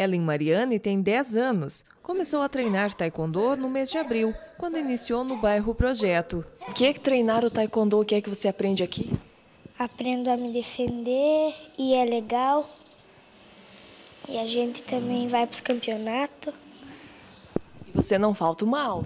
Ellen Mariane tem 10 anos. Começou a treinar taekwondo no mês de abril, quando iniciou no bairro Projeto. O que é que treinar o taekwondo? O que é que você aprende aqui? Aprendo a me defender e é legal. E a gente também vai para os campeonatos. E você não falta uma aula?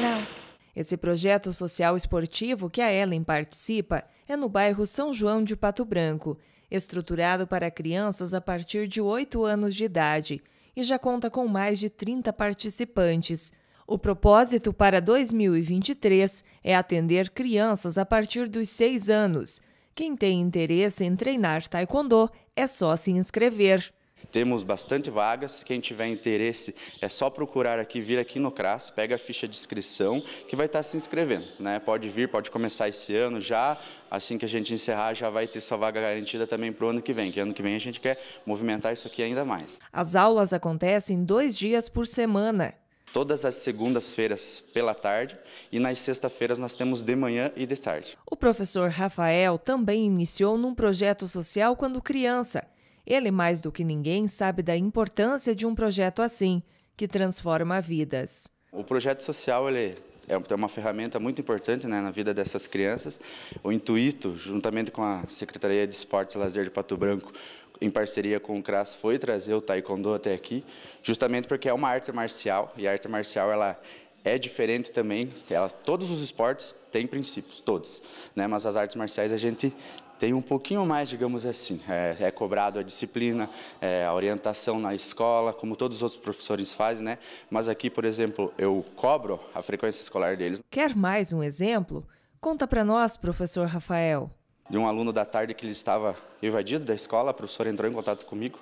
Não. Esse projeto social esportivo que a Ellen participa é no bairro São João de Pato Branco, estruturado para crianças a partir de 8 anos de idade e já conta com mais de 30 participantes. O propósito para 2023 é atender crianças a partir dos 6 anos. Quem tem interesse em treinar taekwondo é só se inscrever. Temos bastante vagas, quem tiver interesse é só procurar aqui, vir aqui no CRAS, pega a ficha de inscrição que vai estar tá se inscrevendo. Né? Pode vir, pode começar esse ano já, assim que a gente encerrar já vai ter sua vaga garantida também para o ano que vem, que ano que vem a gente quer movimentar isso aqui ainda mais. As aulas acontecem dois dias por semana, todas as segundas-feiras pela tarde e nas sextas-feiras nós temos de manhã e de tarde. O professor Rafael também iniciou num projeto social quando criança. Ele, mais do que ninguém, sabe da importância de um projeto assim, que transforma vidas. O projeto social ele é uma ferramenta muito importante né, na vida dessas crianças. O Intuito, juntamente com a Secretaria de Esportes e Lazer de Pato Branco, em parceria com o CRAS, foi trazer o Taekwondo até aqui, justamente porque é uma arte marcial, e a arte marcial ela é diferente também. Ela, todos os esportes têm princípios, todos. Né? Mas as artes marciais a gente tem um pouquinho mais, digamos assim. É, é cobrado a disciplina, é, a orientação na escola, como todos os outros professores fazem, né? Mas aqui, por exemplo, eu cobro a frequência escolar deles. Quer mais um exemplo? Conta para nós, professor Rafael. De um aluno da tarde que ele estava evadido da escola, a professora entrou em contato comigo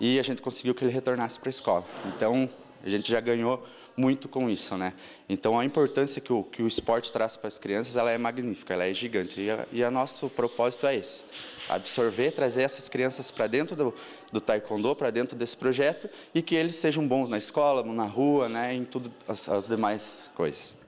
e a gente conseguiu que ele retornasse para a escola. Então, a gente já ganhou muito com isso, né? Então a importância que o, que o esporte traz para as crianças, ela é magnífica, ela é gigante. E, a, e o nosso propósito é esse, absorver, trazer essas crianças para dentro do, do taekwondo, para dentro desse projeto, e que eles sejam bons na escola, na rua, né? Em tudo, as, as demais coisas.